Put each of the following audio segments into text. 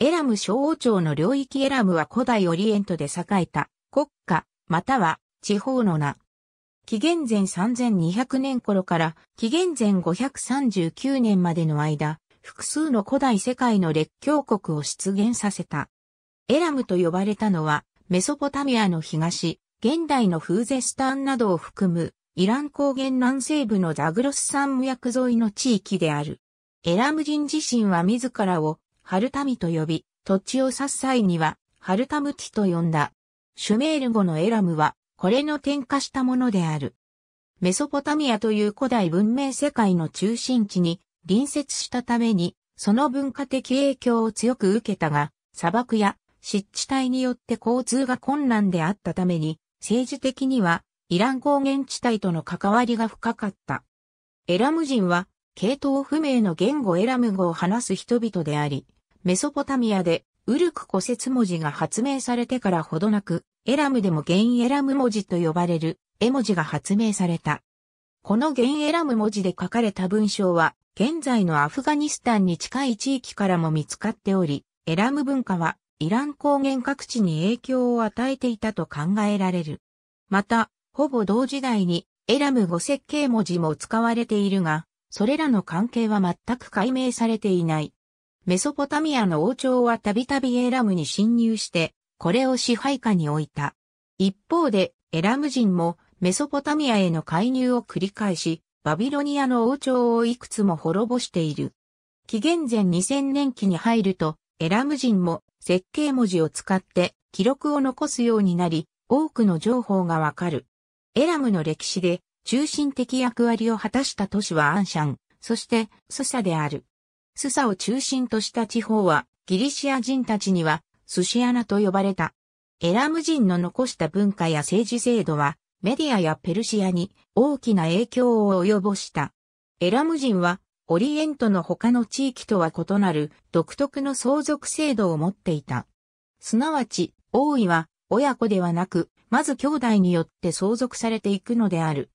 エラム小王朝の領域エラムは古代オリエントで栄えた国家、または地方の名。紀元前3200年頃から紀元前539年までの間、複数の古代世界の列強国を出現させた。エラムと呼ばれたのは、メソポタミアの東、現代のフーゼスタンなどを含む、イラン高原南西部のザグロス山脈沿いの地域である。エラム人自身は自らを春民と呼び、土地を指す際には、春タム地と呼んだ。シュメール語のエラムは、これの転化したものである。メソポタミアという古代文明世界の中心地に隣接したために、その文化的影響を強く受けたが、砂漠や湿地帯によって交通が困難であったために、政治的にはイラン高原地帯との関わりが深かった。エラム人は、系統不明の言語エラム語を話す人々であり、メソポタミアで、ウルク古節文字が発明されてからほどなく、エラムでも原エラム文字と呼ばれる、絵文字が発明された。この原エラム文字で書かれた文章は、現在のアフガニスタンに近い地域からも見つかっており、エラム文化は、イラン高原各地に影響を与えていたと考えられる。また、ほぼ同時代に、エラム語設計文字も使われているが、それらの関係は全く解明されていない。メソポタミアの王朝はたびたびエラムに侵入して、これを支配下に置いた。一方で、エラム人もメソポタミアへの介入を繰り返し、バビロニアの王朝をいくつも滅ぼしている。紀元前2000年期に入ると、エラム人も設計文字を使って記録を残すようになり、多くの情報がわかる。エラムの歴史で中心的役割を果たした都市はアンシャン、そしてソサである。スサを中心とした地方は、ギリシア人たちには、寿司穴と呼ばれた。エラム人の残した文化や政治制度は、メディアやペルシアに大きな影響を及ぼした。エラム人は、オリエントの他の地域とは異なる独特の相続制度を持っていた。すなわち、王位は親子ではなく、まず兄弟によって相続されていくのである。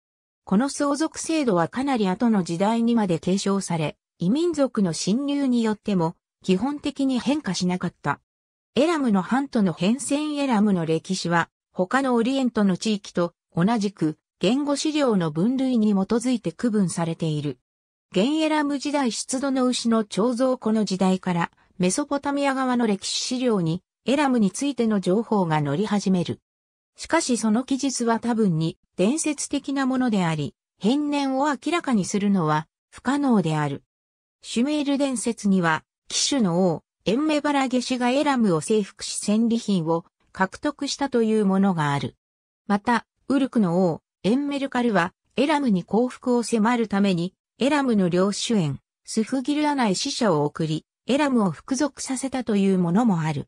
この相続制度はかなり後の時代にまで継承され、異民族の侵入によっても基本的に変化しなかった。エラムの半島の変遷エラムの歴史は他のオリエントの地域と同じく言語資料の分類に基づいて区分されている。現エラム時代出土の牛の彫像庫の時代からメソポタミア側の歴史資料にエラムについての情報が載り始める。しかしその記述は多分に伝説的なものであり、変年を明らかにするのは不可能である。シュメール伝説には、騎手の王、エンメバラゲシがエラムを征服し戦利品を獲得したというものがある。また、ウルクの王、エンメルカルは、エラムに降伏を迫るために、エラムの領主園、スフギルアナへ死者を送り、エラムを服属させたというものもある。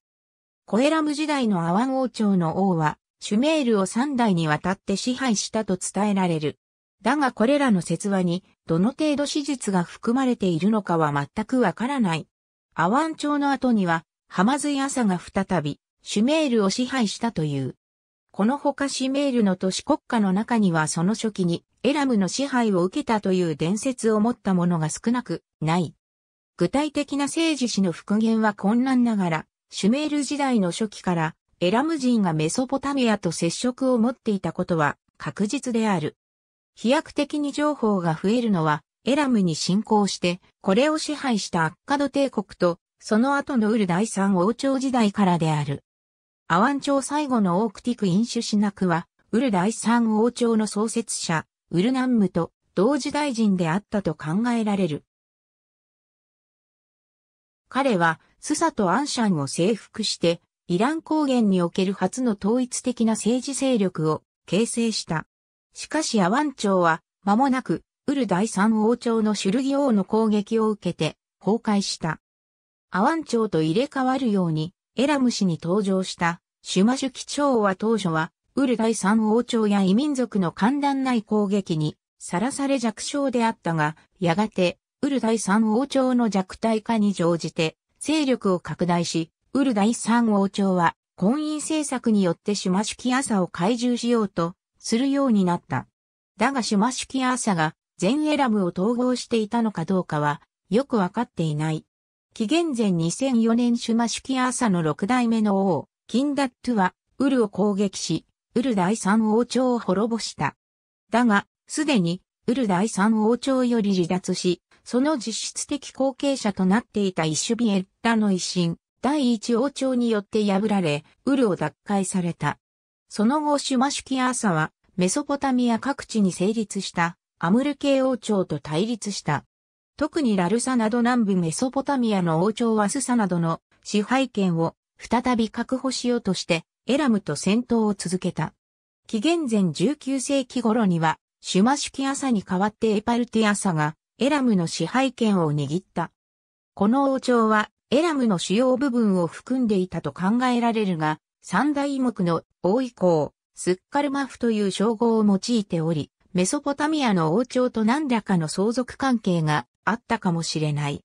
コエラム時代のアワン王朝の王は、シュメールを三代にわたって支配したと伝えられる。だがこれらの説話に、どの程度史実が含まれているのかは全くわからない。アワン朝の後には、浜津朝が再び、シュメールを支配したという。このほかシュメールの都市国家の中にはその初期にエラムの支配を受けたという伝説を持った者が少なくない。具体的な政治史の復元は困難ながら、シュメール時代の初期からエラム人がメソポタミアと接触を持っていたことは確実である。飛躍的に情報が増えるのは、エラムに侵攻して、これを支配したアッカド帝国と、その後のウル第三王朝時代からである。アワン朝最後のオークティク・インシュシナクは、ウル第三王朝の創設者、ウルナンムと同時代人であったと考えられる。彼は、スサとアンシャンを征服して、イラン高原における初の統一的な政治勢力を形成した。しかしアワン朝は、間もなく、ウル第三王朝のシュルギ王の攻撃を受けて、崩壊した。アワン朝と入れ替わるように、エラム氏に登場した、シュマシュキ朝は当初は、ウル第三王朝や異民族の簡単ない攻撃に、さらされ弱小であったが、やがて、ウル第三王朝の弱体化に乗じて、勢力を拡大し、ウル第三王朝は、婚姻政策によってシュマシュキ朝を懐柔しようと、するようになった。だがシュマシュキアーサが全エラムを統合していたのかどうかはよくわかっていない。紀元前2004年シュマシュキアーサの6代目の王、キンダットゥはウルを攻撃し、ウル第三王朝を滅ぼした。だが、すでにウル第三王朝より離脱し、その実質的後継者となっていたイシュビエッタの一心、第一王朝によって破られ、ウルを奪回された。その後シュマシュキアーサはメソポタミア各地に成立したアムル系王朝と対立した。特にラルサなど南部メソポタミアの王朝はスサなどの支配権を再び確保しようとしてエラムと戦闘を続けた。紀元前19世紀頃にはシュマシュキアサに代わってエパルティアサがエラムの支配権を握った。この王朝はエラムの主要部分を含んでいたと考えられるが、三大目の王以降、スッカルマフという称号を用いており、メソポタミアの王朝と何らかの相続関係があったかもしれない。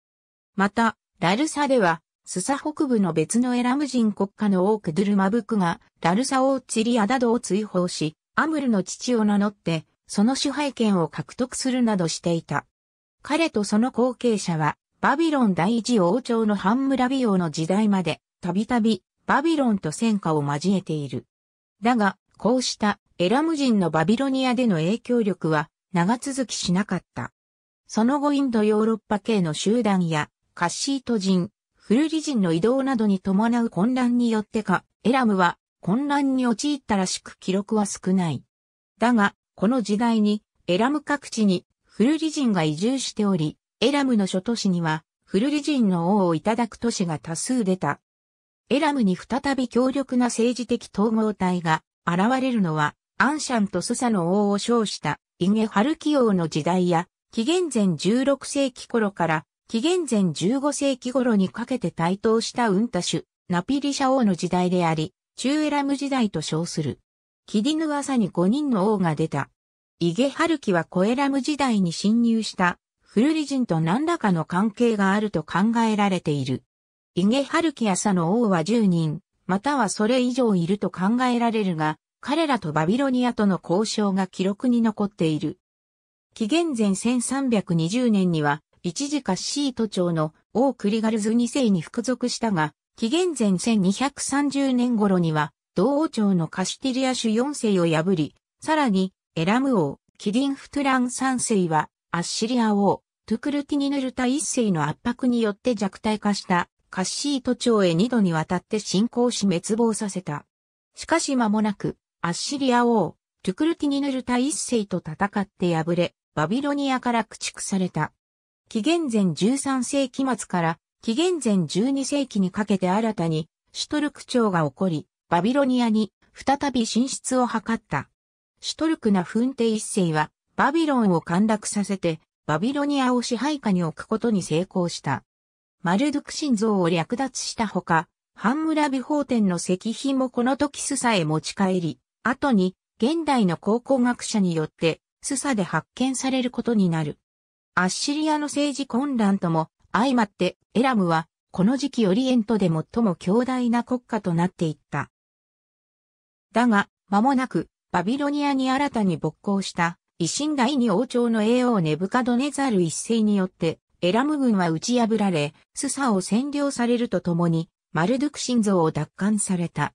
また、ラルサでは、スサ北部の別のエラム人国家の王クドゥルマブクが、ラルサ王チリアダドを追放し、アムルの父を名乗って、その支配権を獲得するなどしていた。彼とその後継者は、バビロン第一王朝のハンムラビ王の時代まで、たびたび、バビロンと戦火を交えている。だが、こうしたエラム人のバビロニアでの影響力は長続きしなかった。その後インドヨーロッパ系の集団やカッシート人、フルリ人の移動などに伴う混乱によってか、エラムは混乱に陥ったらしく記録は少ない。だが、この時代にエラム各地にフルリ人が移住しており、エラムの諸都市にはフルリ人の王をいただく都市が多数出た。エラムに再び強力な政治的統合体が現れるのは、アンシャンとスサの王を称したイゲ・ハルキ王の時代や、紀元前16世紀頃から紀元前15世紀頃にかけて台頭したウンタシュ、ナピリシャ王の時代であり、中エラム時代と称する。キディヌ朝に5人の王が出た。イゲハルキはコエラム時代に侵入した、フルリ人と何らかの関係があると考えられている。イゲハルキアサの王は10人、またはそれ以上いると考えられるが、彼らとバビロニアとの交渉が記録に残っている。紀元前1320年には、一時カシート朝の王クリガルズ2世に服属したが、紀元前1230年頃には、同王朝のカシティリア主4世を破り、さらに、エラム王、キリンフトラン3世は、アッシリア王、トゥクルティニヌルタ1世の圧迫によって弱体化したカッシート朝へ2度にわたって侵攻し滅亡させた。しかし間もなく、アッシリア王、トゥクルティニヌルタ一世と戦って敗れ、バビロニアから駆逐された。紀元前13世紀末から紀元前12世紀にかけて新たにシュトルク朝が起こり、バビロニアに再び進出を図った。シュトルクナフンテ一世はバビロンを陥落させてバビロニアを支配下に置くことに成功した。マルドゥク心臓を略奪したほか、ハンムラビ法典の石碑もこの時スサへ持ち帰り、後に現代の考古学者によってスサで発見されることになる。アッシリアの政治混乱とも相まってエラムはこの時期オリエントで最も強大な国家となっていった。だが、間もなくバビロニアに新たに勃興した維新第二王朝の栄王ネブカドネザル一世によってエラム軍は打ち破られ、スサを占領されるとともに、マルドゥク神像を奪還された。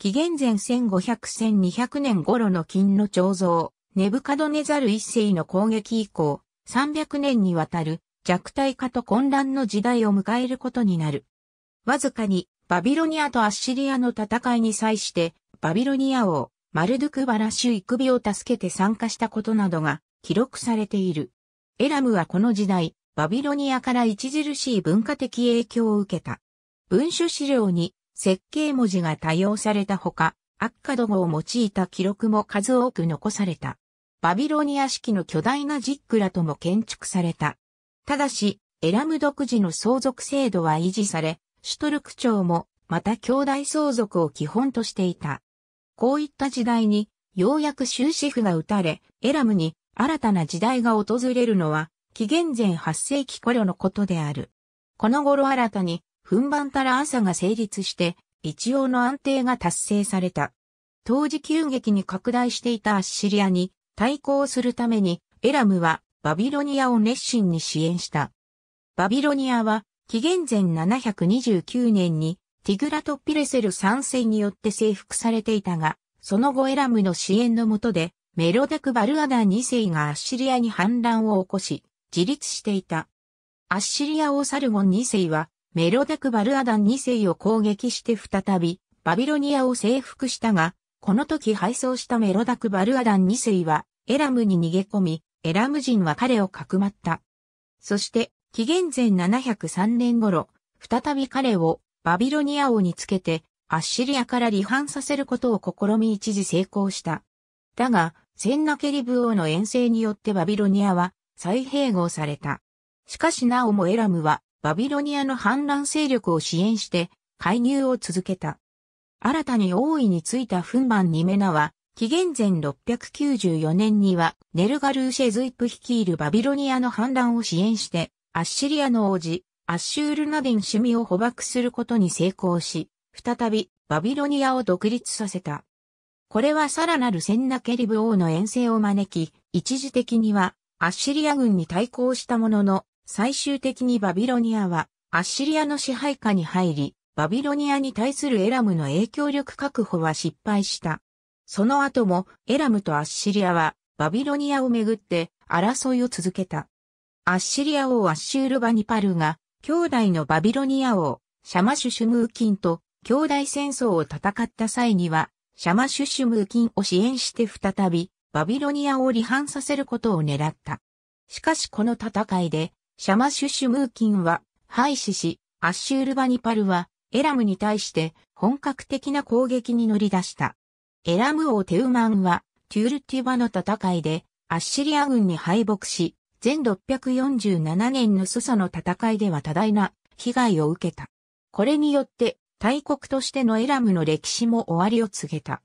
紀元前1500-1200年頃の金の彫像、ネブカドネザル一世の攻撃以降、300年にわたる弱体化と混乱の時代を迎えることになる。わずかにバビロニアとアッシリアの戦いに際して、バビロニア王、マルドゥクバラシュイクビを助けて参加したことなどが記録されている。エラムはこの時代、バビロニアから著しい文化的影響を受けた。文書資料に設計文字が多用されたほか、アッカド語を用いた記録も数多く残された。バビロニア式の巨大なジックラとも建築された。ただし、エラム独自の相続制度は維持され、シュトルク朝もまた兄弟相続を基本としていた。こういった時代に、ようやく終止符が打たれ、エラムに新たな時代が訪れるのは紀元前8世紀頃のことである。この頃新たに、奮番から朝が成立して、一応の安定が達成された。当時急激に拡大していたアッシリアに対抗するために、エラムはバビロニアを熱心に支援した。バビロニアは、紀元前729年にティグラト・ピレセル参戦によって征服されていたが、その後エラムの支援のもとで、メロダク・バルアダ2世がアッシリアに反乱を起こし、自立していた。アッシリア王サルゴン2世は、メロダク・バルアダン2世を攻撃して再び、バビロニアを征服したが、この時敗走したメロダク・バルアダン2世は、エラムに逃げ込み、エラム人は彼をかくまった。そして、紀元前703年頃、再び彼をバビロニア王につけて、アッシリアから離反させることを試み一時成功した。だが、センナケリブ王の遠征によってバビロニアは再併合された。しかしなおもエラムはバビロニアの反乱勢力を支援して介入を続けた。新たに王位についたフンバン・ニメナは、紀元前694年にはネルガルーシェズイプ率いるバビロニアの反乱を支援して、アッシリアの王子、アッシュールナディンシュミを捕獲することに成功し、再びバビロニアを独立させた。これはさらなるセンナケリブ王の遠征を招き、一時的にはアッシリア軍に対抗したものの、最終的にバビロニアは、アッシリアの支配下に入り、バビロニアに対するエラムの影響力確保は失敗した。その後も、エラムとアッシリアは、バビロニアをめぐって、争いを続けた。アッシリア王アッシュールバニパルが、兄弟のバビロニア王、シャマシュシュムーキンと、兄弟戦争を戦った際には、シャマシュシュムーキンを支援して再び、バビロニアを離反させることを狙った。しかしこの戦いで、シャマシュシュムーキンは廃止し、アッシュールバニパルはエラムに対して本格的な攻撃に乗り出した。エラム王テウマンはテュールティバの戦いでアッシリア軍に敗北し、全647年のソサの戦いでは多大な被害を受けた。これによって大国としてのエラムの歴史も終わりを告げた。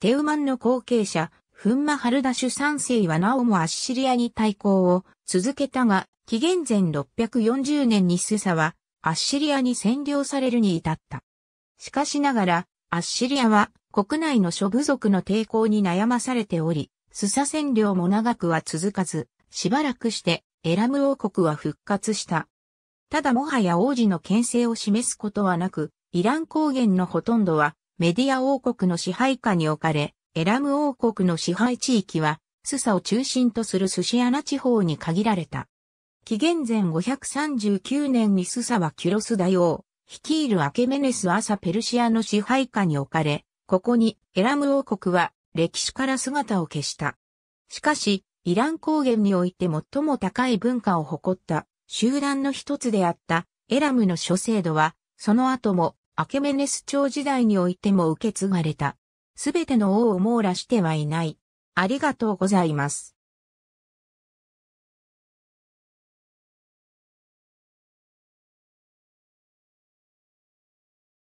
テウマンの後継者、フンマハルダシュ三世はなおもアッシリアに対抗を続けたが、紀元前640年にスサはアッシリアに占領されるに至った。しかしながら、アッシリアは国内の諸部族の抵抗に悩まされており、スサ占領も長くは続かず、しばらくしてエラム王国は復活した。ただもはや王子の牽制を示すことはなく、イラン高原のほとんどはメディア王国の支配下に置かれ、エラム王国の支配地域は、スサを中心とするスシアナ地方に限られた。紀元前539年にスサはキュロス大王、率いるアケメネス朝ペルシアの支配下に置かれ、ここにエラム王国は歴史から姿を消した。しかし、イラン高原において最も高い文化を誇った集団の一つであったエラムの諸制度は、その後もアケメネス朝時代においても受け継がれた。すべての王を網羅してはいない。ありがとうございます。